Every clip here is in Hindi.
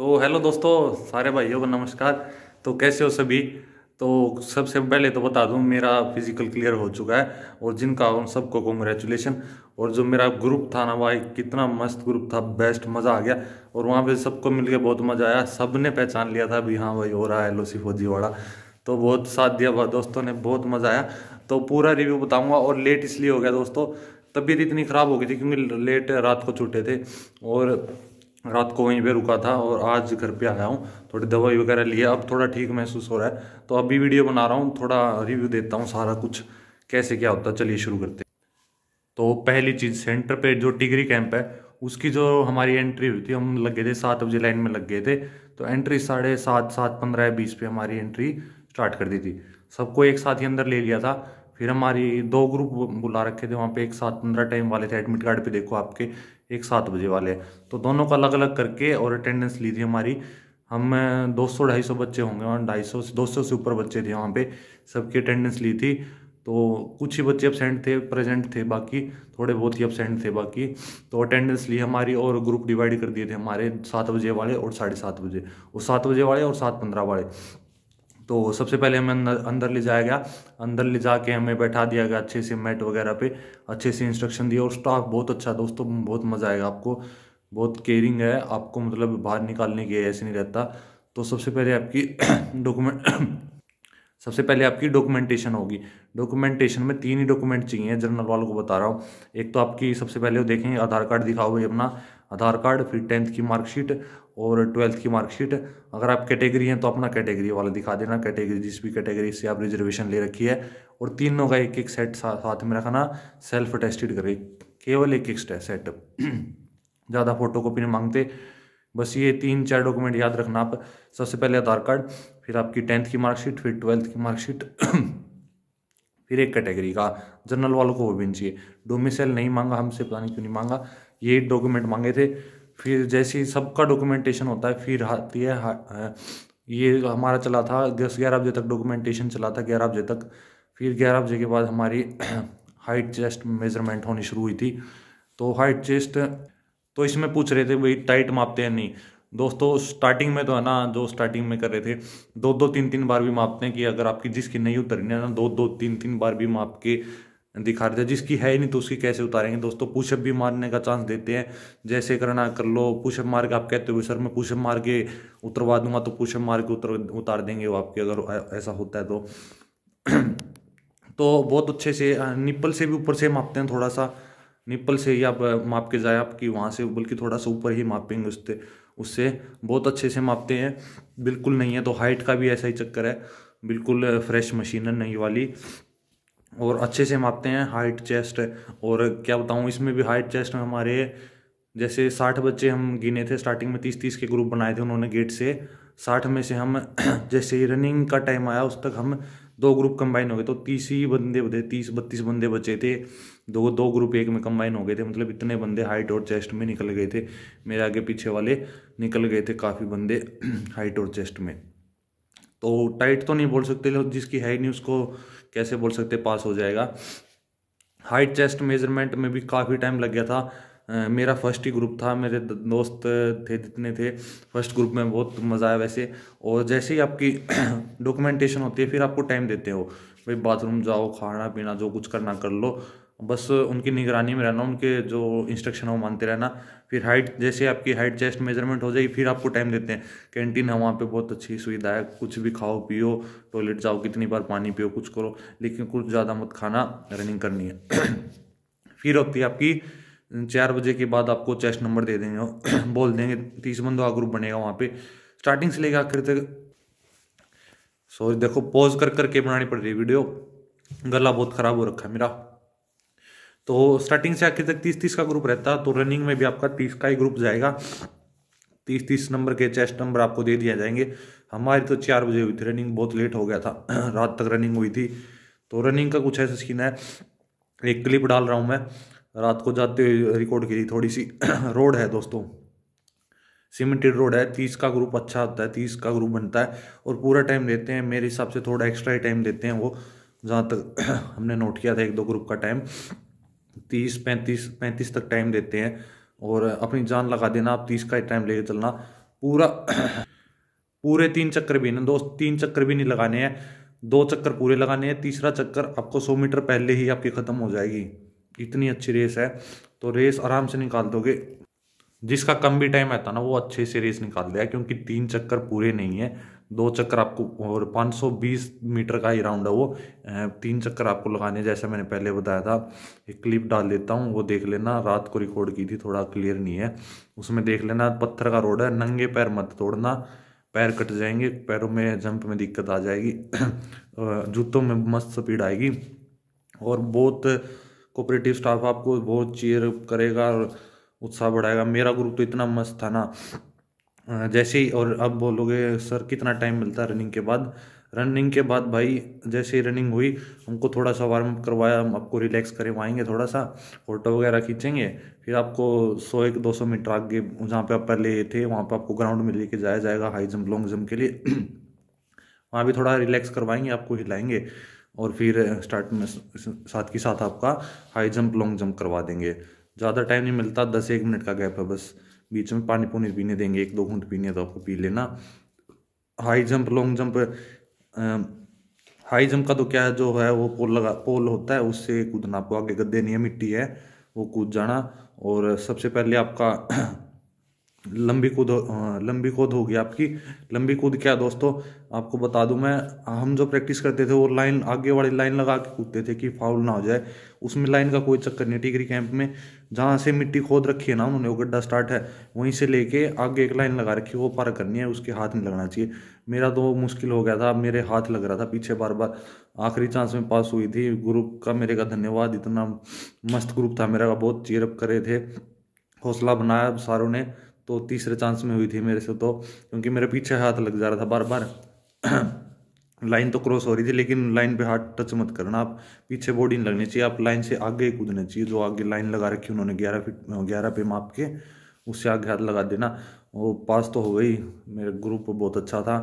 तो हेलो दोस्तों सारे भाइयों को नमस्कार तो कैसे हो सभी तो सबसे पहले तो बता दूं मेरा फिजिकल क्लियर हो चुका है और जिनका उन सबको कॉन्ग्रेचुलेसन और जो मेरा ग्रुप था ना भाई कितना मस्त ग्रुप था बेस्ट मज़ा आ गया और वहाँ पे सबको मिल के बहुत मज़ा आया सब ने पहचान लिया था भी हाँ भाई हो रहा है लोसी फौजी सी तो बहुत साथ दिया भाई दोस्तों ने बहुत मज़ा आया तो पूरा रिव्यू बताऊँगा और लेट इसलिए हो गया दोस्तों तबीयत इतनी ख़राब हो गई थी क्योंकि लेट रात को छूटे थे और रात को वहीं पे रुका था और आज घर पे आया हूँ थोड़ी दवाई वगैरह लिए अब थोड़ा ठीक महसूस हो रहा है तो अभी वीडियो बना रहा हूँ थोड़ा रिव्यू देता हूँ सारा कुछ कैसे क्या होता चलिए शुरू करते तो पहली चीज़ सेंटर पे जो टिगरी कैंप है उसकी जो हमारी एंट्री हुई थी हम लग गए थे सात बजे लाइन में लग गए थे तो एंट्री साढ़े सात सात पंद्रह या बीस पे हमारी एंट्री स्टार्ट कर दी थी सबको एक साथ ही अंदर ले लिया था फिर हमारी दो ग्रुप बुला रखे थे वहाँ पे एक साथ पंद्रह टाइम वाले थे एडमिट कार्ड पे देखो आपके एक सात बजे वाले तो दोनों का अलग अलग करके और अटेंडेंस ली थी हमारी हम दो सौ ढाई सौ बच्चे होंगे वहाँ ढाई सौ दो सौ से ऊपर बच्चे थे वहाँ पे सबकी अटेंडेंस ली थी तो कुछ ही बच्चे अपसेंट थे प्रेजेंट थे बाकी थोड़े बहुत ही अपसेंट थे बाकी तो अटेंडेंस ली हमारी और ग्रुप डिवाइड कर दिए थे हमारे सात बजे वाले और साढ़े सात बजे और सात बजे वाले और सात पंद्रह वाले तो सबसे पहले हमें अंदर ले जाया गया अंदर ले जाके हमें बैठा दिया गया अच्छे से मैट वगैरह पे अच्छे से इंस्ट्रक्शन दिया और स्टाफ बहुत अच्छा दोस्तों बहुत मज़ा आएगा आपको बहुत केयरिंग है आपको मतलब बाहर निकालने की ऐसे नहीं रहता तो सबसे पहले आपकी डॉक्यूमेंट सबसे पहले आपकी डॉक्यूमेंटेशन होगी डॉक्यूमेंटेशन में तीन ही डॉक्यूमेंट चाहिए जनरल वालों को बता रहा हूँ एक तो आपकी सबसे पहले वो देखेंगे आधार कार्ड दिखाओ भाई अपना आधार कार्ड फिर टेंथ की मार्कशीट और ट्वेल्थ की मार्कशीट अगर आप कैटेगरी हैं तो अपना कैटेगरी वाला दिखा देना कैटेगरी जिस भी कैटेगरी से आप रिजर्वेशन ले रखी है और तीनों का एक एक सेट साथ में रखना सेल्फ टेस्टेड करे केवल एक एक सेट ज़्यादा फोटो कॉपी नहीं मांगते बस ये तीन चार डॉक्यूमेंट याद रखना आप सबसे पहले आधार कार्ड फिर आपकी टेंथ की मार्कशीट फिर ट्वेल्थ की मार्कशीट फिर एक कैटेगरी का जनरल वालों को वो भी नहीं चाहिए डोमिसाइल नहीं मांगा हमसे पता नहीं क्यों नहीं मांगा ये डॉक्यूमेंट मांगे थे फिर जैसे ही सबका डॉक्यूमेंटेशन होता है फिर आती है ये हमारा चला था दस ग्यारह बजे तक डॉक्यूमेंटेशन चला था ग्यारह बजे तक फिर ग्यारह बजे के बाद हमारी हाइट चेस्ट मेजरमेंट होनी शुरू हुई थी तो हाइट चेस्ट तो इसमें पूछ रहे थे भाई टाइट मापते हैं नहीं दोस्तों स्टार्टिंग में तो है ना जो स्टार्टिंग में कर रहे थे दो दो तीन तीन बार भी मापते हैं कि अगर आपकी जिसकी नहीं उतरनी है ना दो दो तीन तीन बार भी माप के दिखा रहे थे जिसकी है ही नहीं तो उसकी कैसे उतारेंगे दोस्तों पुशअप भी मारने का चांस देते हैं जैसे करना कर लो पुशअप मार के आप कहते हो सर मैं पुशअप मार के उतरवा दूंगा तो पुशअप मार के उतर उतार देंगे वो आपके अगर ऐसा होता है तो तो बहुत अच्छे से निप्पल से भी ऊपर से मापते हैं थोड़ा सा निप्पल से ही आप माप के जाए आपकी वहाँ से बल्कि थोड़ा सा ऊपर ही मापेंगे उससे उससे बहुत अच्छे से मापते हैं बिल्कुल नहीं है तो हाइट का भी ऐसा ही चक्कर है बिल्कुल फ्रेश मशीन है नई वाली और अच्छे से मापते हैं हाइट चेस्ट और क्या बताऊँ इसमें भी हाइट चेस्ट में हमारे जैसे साठ बच्चे हम गिने थे स्टार्टिंग में तीस तीस के ग्रुप बनाए थे उन्होंने गेट से साठ में से हम जैसे ही रनिंग का टाइम आया उस तक हम दो ग्रुप कंबाइन हो गए तो तीस ही बंदे बचे तीस बत्तीस बंदे बचे थे दो दो ग्रुप एक में कंबाइन हो गए थे मतलब इतने बंदे हाइट और चेस्ट में निकल गए थे मेरे आगे पीछे वाले निकल गए थे काफ़ी बंदे हाइट और चेस्ट में तो टाइट तो नहीं बोल सकते जिसकी है नहीं उसको कैसे बोल सकते पास हो जाएगा हाइट चेस्ट मेजरमेंट में भी काफ़ी टाइम लग गया था मेरा फर्स्ट ही ग्रुप था मेरे दोस्त थे जितने थे फर्स्ट ग्रुप में बहुत मज़ा आया वैसे और जैसे ही आपकी डॉक्यूमेंटेशन होती है फिर आपको टाइम देते हो भाई बाथरूम जाओ खाना पीना जो कुछ करना कर लो बस उनकी निगरानी में रहना उनके जो इंस्ट्रक्शन है वो मानते रहना फिर हाइट जैसे आपकी हाइट चेस्ट मेजरमेंट हो जाएगी फिर आपको टाइम देते हैं कैंटीन है वहाँ पे बहुत अच्छी सुविधा है कुछ भी खाओ पियो टॉयलेट जाओ कितनी बार पानी पियो कुछ करो लेकिन कुछ ज़्यादा मत खाना रनिंग करनी है फिर होती है आपकी चार बजे के बाद आपको चेस्ट नंबर दे देंगे बोल देंगे तीस बंदों का ग्रुप बनेगा वहाँ पे स्टार्टिंग से लेकर आखिर तक सॉरी देखो पॉज कर करके बनानी पड़ रही है वीडियो गला बहुत ख़राब हो रखा है मेरा तो स्टार्टिंग से आखिर तक तीस तीस का ग्रुप रहता तो रनिंग में भी आपका तीस का ही ग्रुप जाएगा तीस तीस नंबर के चेस्ट नंबर आपको दे दिया जाएंगे हमारी तो चार बजे हुई थी रनिंग बहुत लेट हो गया था रात तक रनिंग हुई थी तो रनिंग का कुछ ऐसा सीन है एक क्लिप डाल रहा हूँ मैं रात को जाते हुए रिकॉर्ड की थी थोड़ी सी रोड है दोस्तों सीमेंटेड रोड है तीस का ग्रुप अच्छा होता है तीस का ग्रुप बनता है और पूरा टाइम देते हैं मेरे हिसाब से थोड़ा एक्स्ट्रा ही टाइम देते हैं वो जहाँ तक हमने नोट किया था एक दो ग्रुप का टाइम तीस पैंतीस पैंतीस तक टाइम देते हैं और अपनी जान लगा देना आप तीस का ही टाइम लेके चलना पूरा पूरे तीन चक्कर भी ना दो तीन चक्कर भी नहीं लगाने हैं दो चक्कर पूरे लगाने हैं तीसरा चक्कर आपको सौ मीटर पहले ही आपकी ख़त्म हो जाएगी इतनी अच्छी रेस है तो रेस आराम से निकाल दोगे जिसका कम भी टाइम रहता ना वो अच्छे से रेस निकाल दिया क्योंकि तीन चक्कर पूरे नहीं है दो चक्कर आपको और 520 मीटर का ही राउंड है वो तीन चक्कर आपको लगाने जैसे मैंने पहले बताया था एक क्लिप डाल देता हूँ वो देख लेना रात को रिकॉर्ड की थी थोड़ा क्लियर नहीं है उसमें देख लेना पत्थर का रोड है नंगे पैर मत तोड़ना पैर कट जाएंगे पैरों में जंप में दिक्कत आ जाएगी जूतों में मस्त स्पीड आएगी और बहुत कोऑपरेटिव स्टाफ आपको बहुत चेयर करेगा और उत्साह बढ़ाएगा मेरा ग्रुप तो इतना मस्त था ना जैसे ही और अब बोलोगे सर कितना टाइम मिलता है रनिंग के बाद रनिंग के बाद भाई जैसे ही रनिंग हुई हमको थोड़ा सा वार्म करवाया हम आपको रिलैक्स करवाएंगे थोड़ा सा फोटो वगैरह खींचेंगे फिर आपको सौ एक दो सौ मीटर आगे जहाँ पे आप पहले थे वहाँ पे आपको ग्राउंड में लेके जाया जाएगा हाई जंप लॉन्ग जंप के लिए वहाँ भी थोड़ा रिलैक्स करवाएंगे आपको हिलाएंगे और फिर स्टार्ट में साथ के साथ आपका हाई जंप लॉन्ग जंप करवा देंगे ज़्यादा टाइम नहीं मिलता दस एक मिनट का गैप है बस बीच में पानी पुनी पीने देंगे एक दो घूंट पीने तो आपको पी लेना high jump long jump high jump का तो क्या है जो है वो पोल लगा पोल होता है उससे कूदना आपको आगे गद्दे नहीं है मिट्टी है वो कूद जाना और सबसे पहले आपका लंबी कूद लंबी कूद होगी आपकी लंबी कूद क्या दोस्तों आपको बता दूं मैं हम जो प्रैक्टिस करते थे वो लाइन आगे वाली लाइन लगा के कूदते थे कि फाउल ना हो जाए उसमें लाइन का कोई चक्कर नहीं टिकरी कैंप में जहाँ से मिट्टी खोद रखी है ना उन्होंने वो गड्ढा स्टार्ट है वहीं से लेके आगे एक लाइन लगा रखी है वो पार करनी है उसके हाथ नहीं लगना चाहिए मेरा तो मुश्किल हो गया था मेरे हाथ लग रहा था पीछे बार बार आखिरी चांस में पास हुई थी ग्रुप का मेरे का धन्यवाद इतना मस्त ग्रुप था मेरा बहुत चेयरअप करे थे हौसला बनाया सारों ने तो तीसरे चांस में हुई थी मेरे से तो क्योंकि मेरे पीछे हाथ लग जा रहा था बार बार लाइन तो क्रॉस हो रही थी लेकिन लाइन पे हाथ टच मत करना आप पीछे बॉडी नहीं लगनी चाहिए आप लाइन से आगे ही कूदना चाहिए जो आगे लाइन लगा रखी उन्होंने ग्यारह फीट ग्यारह पे माप के उससे आगे हाथ लगा देना वो पास तो हो गई मेरा ग्रुप बहुत अच्छा था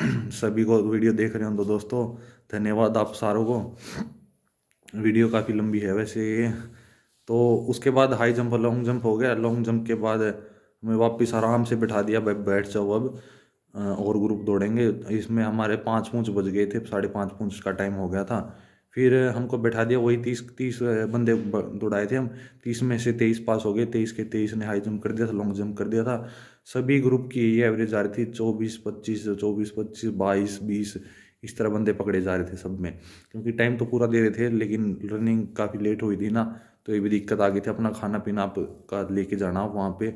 सभी को वीडियो देख रहे हो तो दोस्तों धन्यवाद आप सारों को वीडियो काफ़ी लंबी है वैसे ये तो उसके बाद हाई जंप और लॉन्ग जंप हो गया लॉन्ग जंप के बाद हमें वापस आराम से बिठा दिया भाई बैठ जाओ अब और ग्रुप दौड़ेंगे इसमें हमारे पाँच पूँच बज गए थे साढ़े पाँच पूँच का टाइम हो गया था फिर हमको बैठा दिया वही तीस तीस बंदे दौड़ाए थे हम तीस में से तेईस पास हो गए तेईस के तेईस ने हाई जंप कर दिया था लॉन्ग जंप कर दिया था सभी ग्रुप की ये एवरेज आ रही थी चौबीस पच्चीस चौबीस पच्चीस बाईस बीस इस तरह बंदे पकड़े जा रहे थे सब में क्योंकि टाइम तो पूरा दे रहे थे लेकिन रनिंग काफ़ी लेट हुई थी ना तो ये भी दिक्कत आ गई थी अपना खाना पीना आपका लेके जाना वहाँ पे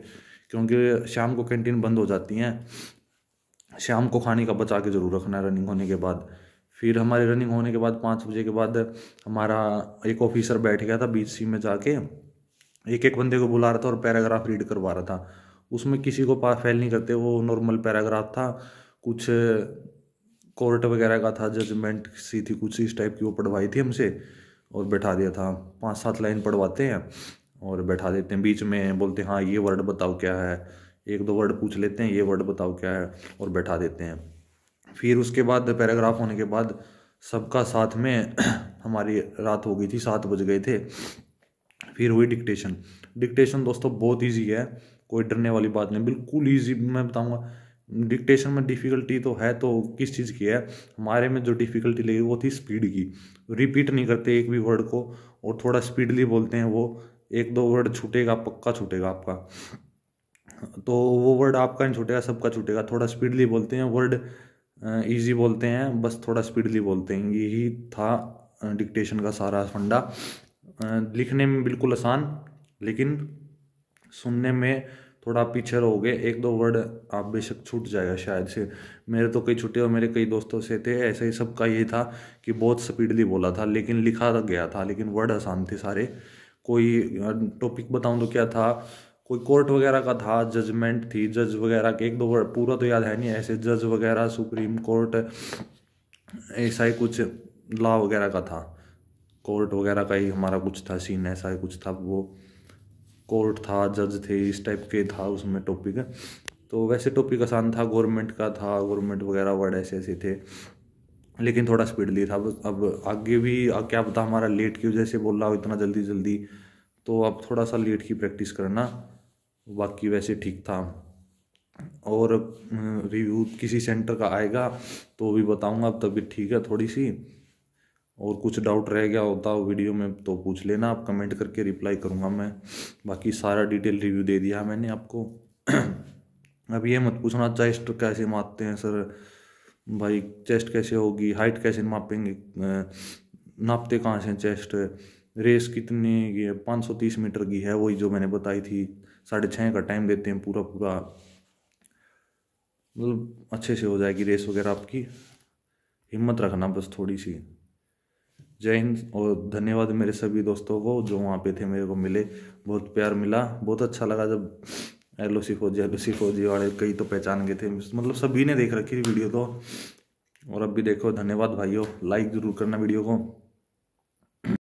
क्योंकि शाम को कैंटीन बंद हो जाती हैं शाम को खाने का बचा के ज़रूर रखना है रनिंग होने के बाद फिर हमारे रनिंग होने के बाद पाँच बजे के बाद हमारा एक ऑफिसर बैठ गया था बीच सी में जाके एक एक बंदे को बुला रहा था और पैराग्राफ रीड करवा रहा था उसमें किसी को पास फेल नहीं करते वो नॉर्मल पैराग्राफ था कुछ कोर्ट वगैरह का था जजमेंट सी थी कुछ इस टाइप की वो पढ़वाई थी हमसे और बैठा दिया था पाँच सात लाइन पढ़वाते हैं और बैठा देते हैं बीच में बोलते हैं हाँ ये वर्ड बताओ क्या है एक दो वर्ड पूछ लेते हैं ये वर्ड बताओ क्या है और बैठा देते हैं फिर उसके बाद पैराग्राफ होने के बाद सबका साथ में हमारी रात हो गई थी सात बज गए थे फिर हुई डिक्टेशन डिक्टेशन दोस्तों बहुत ईजी है कोई डरने वाली बात नहीं बिल्कुल ईजी मैं बताऊँगा डिक्टेशन में डिफ़िकल्टी तो है तो किस चीज़ की है हमारे में जो डिफ़िकल्टी लगी वो थी स्पीड की रिपीट नहीं करते एक भी वर्ड को और थोड़ा स्पीडली बोलते हैं वो एक दो वर्ड छूटेगा पक्का छूटेगा आपका तो वो वर्ड आपका नहीं छूटेगा सबका छूटेगा थोड़ा स्पीडली बोलते हैं वर्ड ईजी बोलते हैं बस थोड़ा स्पीडली बोलते हैं यही था डिक्टेशन का सारा फंडा लिखने में बिल्कुल आसान लेकिन सुनने में थोड़ा पीछे रहोगे एक दो वर्ड आप बेशक छूट जाएगा शायद से मेरे तो कई छुट्टे और मेरे कई दोस्तों से थे ऐसे ही सबका ये था कि बहुत स्पीडली बोला था लेकिन लिखा गया था लेकिन वर्ड आसान थे सारे कोई टॉपिक बताऊँ तो क्या था कोई कोर्ट वगैरह का था जजमेंट थी जज वगैरह के एक दो वर्ड पूरा तो याद है नहीं ऐसे जज वगैरह सुप्रीम कोर्ट ऐसा ही कुछ लॉ वगैरह का था कोर्ट वगैरह का ही हमारा कुछ था सीन ऐसा ही कुछ था वो कोर्ट था जज थे इस टाइप के था उसमें टॉपिक तो वैसे टॉपिक आसान था गवर्नमेंट का था गवर्नमेंट वगैरह वर्ड ऐसे ऐसे थे लेकिन थोड़ा स्पीडली था अब अब आगे भी क्या पता हमारा लेट की वजह से बोल रहा हो इतना जल्दी जल्दी तो अब थोड़ा सा लेट की प्रैक्टिस करना बाकी वैसे ठीक था और रिव्यू किसी सेंटर का आएगा तो भी बताऊंगा अब तबीयत ठीक है थोड़ी सी और कुछ डाउट रह गया होता हो वीडियो में तो पूछ लेना आप कमेंट करके रिप्लाई करूँगा मैं बाकी सारा डिटेल रिव्यू दे दिया मैंने आपको अब ये मत पूछना चेस्ट कैसे मापते हैं सर भाई चेस्ट कैसे होगी हाइट कैसे मापेंगे नापते कहाँ से चेस्ट रेस कितनी पाँच सौ तीस मीटर की है वही जो मैंने बताई थी साढ़े छः का टाइम देते हैं पूरा पूरा मतलब अच्छे से हो जाएगी रेस वगैरह आपकी हिम्मत रखना बस थोड़ी सी जय हिंद और धन्यवाद मेरे सभी दोस्तों को जो वहाँ पे थे मेरे को मिले बहुत प्यार मिला बहुत अच्छा लगा जब एल ओ सी फौजी एल ओ सी फौजी वाले कई तो पहचान गए थे मतलब सभी ने देख रखी वीडियो तो और अब भी देखो धन्यवाद भाइयों लाइक ज़रूर करना वीडियो को